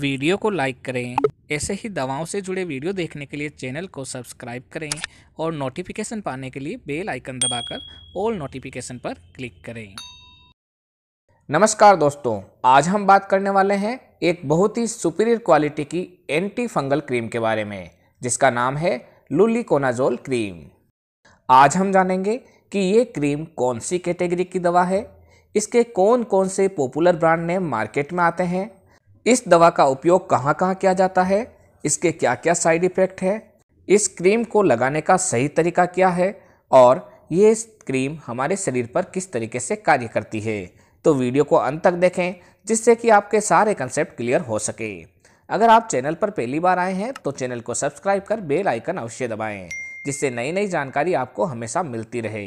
video को like करें ऐसे ही दवाओं से जुड़े वीडियो देखने के लिए चैनल को सब्सक्राइब करें और नोटिफिकेशन पाने के लिए बेल आइकन दबाकर ऑल नोटिफिकेशन पर क्लिक करें नमस्कार दोस्तों आज हम बात करने वाले हैं एक बहुत ही सुपीरियर क्वालिटी की एंटी फंगल क्रीम के बारे में जिसका नाम है लुलिकोनाजोल क्रीम आज हम जानेंगे कि ये क्रीम कौन सी कैटेगरी की दवा है इसके कौन कौन से पॉपुलर ब्रांड नेम मार्केट में आते हैं इस दवा का उपयोग कहाँ कहाँ किया जाता है इसके क्या क्या साइड इफ़ेक्ट है इस क्रीम को लगाने का सही तरीका क्या है और ये क्रीम हमारे शरीर पर किस तरीके से कार्य करती है तो वीडियो को अंत तक देखें जिससे कि आपके सारे कंसेप्ट क्लियर हो सके अगर आप चैनल पर पहली बार आए हैं तो चैनल को सब्सक्राइब कर बेल आइकन अवश्य दबाएं जिससे नई नई जानकारी आपको हमेशा मिलती रहे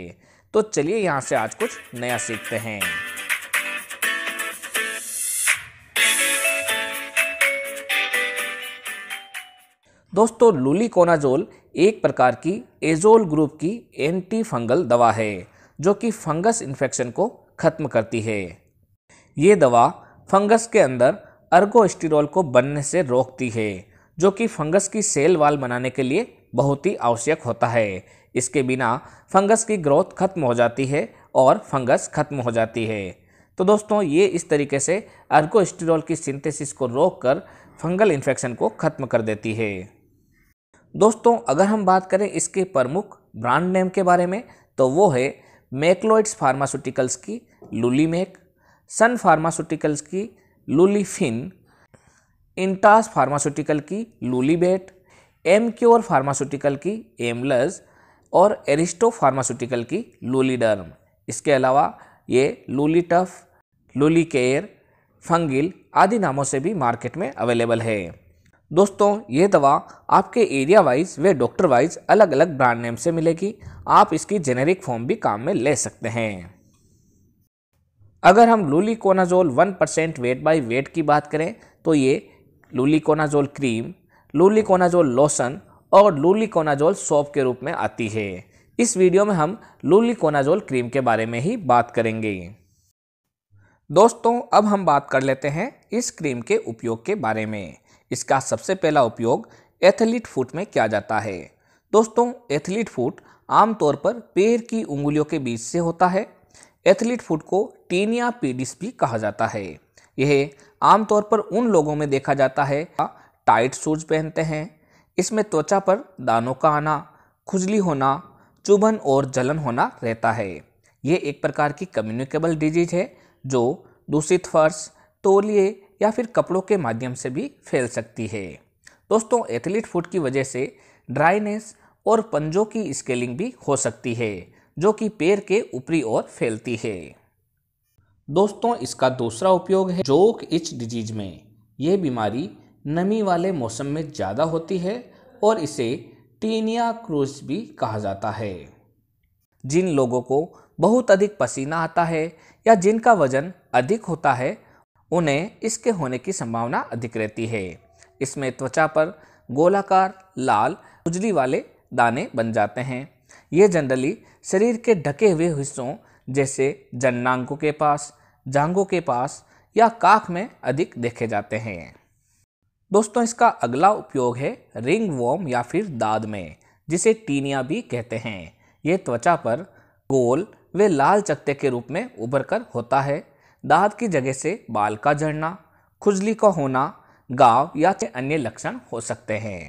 तो चलिए यहाँ से आज कुछ नया सीखते हैं दोस्तों लूलीकोनाजोल एक प्रकार की एजोल ग्रुप की एंटी फंगल दवा है जो कि फंगस इन्फेक्शन को खत्म करती है ये दवा फंगस के अंदर अर्गोस्टिरोल को बनने से रोकती है जो कि फंगस की सेल वाल बनाने के लिए बहुत ही आवश्यक होता है इसके बिना फंगस की ग्रोथ खत्म हो जाती है और फंगस खत्म हो जाती है तो दोस्तों ये इस तरीके से अर्गोस्टिरोल की सिंथेसिस को रोककर फंगल इन्फेक्शन को खत्म कर देती है दोस्तों अगर हम बात करें इसके प्रमुख ब्रांड नेम के बारे में तो वो है मैक्लोइड्स फार्मास्यूटिकल्स की मेक सन फार्मास्यूटिकल्स की लूलीफिन इंटास फार्मास्यूटिकल की बेट एम क्योर फार्मास्यूटिकल की एमलस और एरिस्टो फार्मास्यूटिकल की डर्म इसके अलावा ये टफ लूली केयर फंगिल आदि नामों से भी मार्केट में अवेलेबल है दोस्तों ये दवा आपके एरिया वाइज व डॉक्टर वाइज अलग अलग ब्रांड नेम से मिलेगी आप इसकी जेनेरिक फॉर्म भी काम में ले सकते हैं अगर हम conazole one percent weight by weight की बात करें तो ये लूलीकोनाजोल क्रीम कोनाजोल लोशन और लूलीकोनाजोल सोप के रूप में आती है इस वीडियो में हम लूलीकोनाजोल क्रीम के बारे में ही बात करेंगे दोस्तों अब हम बात कर लेते हैं इस क्रीम के उपयोग के बारे में इसका सबसे पहला उपयोग एथलीट फुट में किया जाता है दोस्तों एथलीट फुट आमतौर पर पैर की उंगलियों के बीच से होता है एथलीट फुट को टीनिया पीडिस भी कहा जाता है यह आमतौर पर उन लोगों में देखा जाता है टाइट शूज पहनते हैं इसमें त्वचा पर दानों का आना खुजली होना चुभन और जलन होना रहता है ये एक प्रकार की कम्युनिकेबल डिजीज है जो दूषित फर्श तोलिए या फिर कपड़ों के माध्यम से भी फैल सकती है दोस्तों एथलीट फुट की वजह से ड्राइनेस और पंजों की स्केलिंग भी हो सकती है जो कि पैर के ऊपरी ओर फैलती है दोस्तों इसका दूसरा उपयोग है जोक इच डिजीज में यह बीमारी नमी वाले मौसम में ज़्यादा होती है और इसे टीनिया क्रूज भी कहा जाता है जिन लोगों को बहुत अधिक पसीना आता है या जिनका वजन अधिक होता है उन्हें इसके होने की संभावना अधिक रहती है इसमें त्वचा पर गोलाकार लाल उजली वाले दाने बन जाते हैं ये जनरली शरीर के ढके हुए हिस्सों जैसे जननांगों के पास जांगों के पास या काख में अधिक देखे जाते हैं दोस्तों इसका अगला उपयोग है रिंग वॉम या फिर दाद में जिसे टीनिया भी कहते हैं ये त्वचा पर गोल वे लाल चकते के रूप में उभर कर होता है दाद की जगह से बाल का झड़ना खुजली का होना गाँव या अन्य लक्षण हो सकते हैं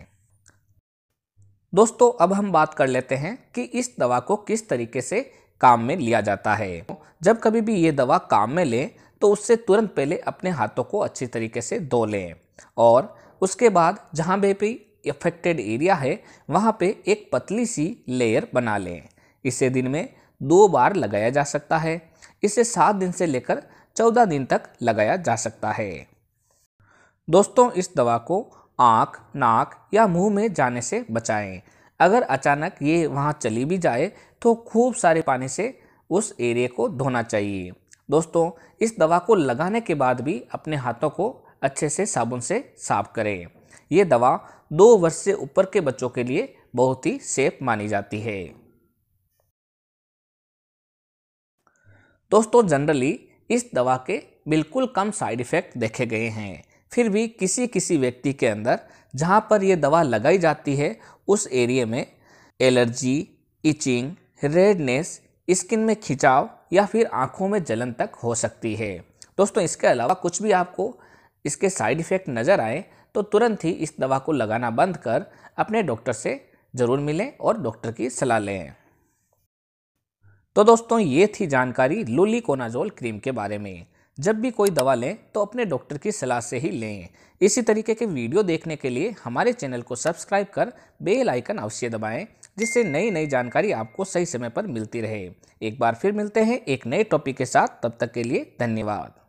दोस्तों अब हम बात कर लेते हैं कि इस दवा को किस तरीके से काम में लिया जाता है जब कभी भी ये दवा काम में लें तो उससे तुरंत पहले अपने हाथों को अच्छी तरीके से धो लें और उसके बाद जहाँ पे भी इफेक्टेड एरिया है वहाँ पे एक पतली सी लेयर बना लें इसे दिन में दो बार लगाया जा सकता है इसे सात दिन से लेकर चौदह दिन तक लगाया जा सकता है दोस्तों इस दवा को आँख नाक या मुंह में जाने से बचाएं अगर अचानक ये वहाँ चली भी जाए तो खूब सारे पानी से उस एरिए को धोना चाहिए दोस्तों इस दवा को लगाने के बाद भी अपने हाथों को अच्छे से साबुन से साफ करें ये दवा दो वर्ष से ऊपर के बच्चों के लिए बहुत ही सेफ मानी जाती है दोस्तों जनरली इस दवा के बिल्कुल कम साइड इफ़ेक्ट देखे गए हैं फिर भी किसी किसी व्यक्ति के अंदर जहाँ पर यह दवा लगाई जाती है उस एरिया में एलर्जी इचिंग रेडनेस स्किन में खिंचाव या फिर आँखों में जलन तक हो सकती है दोस्तों इसके अलावा कुछ भी आपको इसके साइड इफ़ेक्ट नज़र आए तो तुरंत ही इस दवा को लगाना बंद कर अपने डॉक्टर से ज़रूर मिलें और डॉक्टर की सलाह लें तो दोस्तों ये थी जानकारी कोनाजोल क्रीम के बारे में जब भी कोई दवा लें तो अपने डॉक्टर की सलाह से ही लें इसी तरीके के वीडियो देखने के लिए हमारे चैनल को सब्सक्राइब कर बेल आइकन अवश्य दबाएं जिससे नई नई जानकारी आपको सही समय पर मिलती रहे एक बार फिर मिलते हैं एक नए टॉपिक के साथ तब तक के लिए धन्यवाद